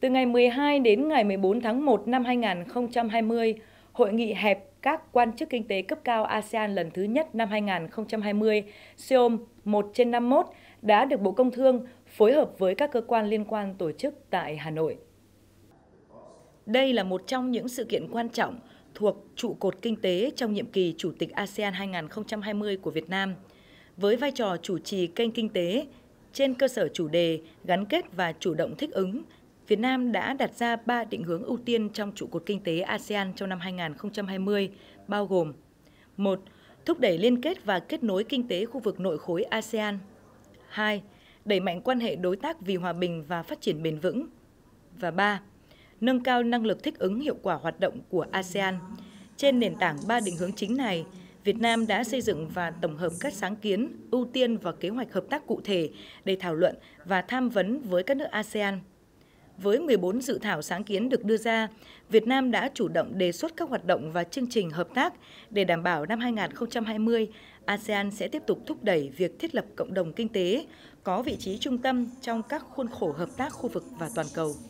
Từ ngày 12 đến ngày 14 tháng 1 năm 2020, Hội nghị hẹp các quan chức kinh tế cấp cao ASEAN lần thứ nhất năm 2020, SEOM 1 trên 51, đã được Bộ Công Thương phối hợp với các cơ quan liên quan tổ chức tại Hà Nội. Đây là một trong những sự kiện quan trọng thuộc trụ cột kinh tế trong nhiệm kỳ Chủ tịch ASEAN 2020 của Việt Nam. Với vai trò chủ trì kênh kinh tế, trên cơ sở chủ đề gắn kết và chủ động thích ứng, Việt Nam đã đặt ra 3 định hướng ưu tiên trong trụ cột kinh tế ASEAN trong năm 2020, bao gồm một Thúc đẩy liên kết và kết nối kinh tế khu vực nội khối ASEAN 2. Đẩy mạnh quan hệ đối tác vì hòa bình và phát triển bền vững và 3. Nâng cao năng lực thích ứng hiệu quả hoạt động của ASEAN. Trên nền tảng ba định hướng chính này, Việt Nam đã xây dựng và tổng hợp các sáng kiến, ưu tiên và kế hoạch hợp tác cụ thể để thảo luận và tham vấn với các nước ASEAN – với 14 dự thảo sáng kiến được đưa ra, Việt Nam đã chủ động đề xuất các hoạt động và chương trình hợp tác để đảm bảo năm 2020, ASEAN sẽ tiếp tục thúc đẩy việc thiết lập cộng đồng kinh tế có vị trí trung tâm trong các khuôn khổ hợp tác khu vực và toàn cầu.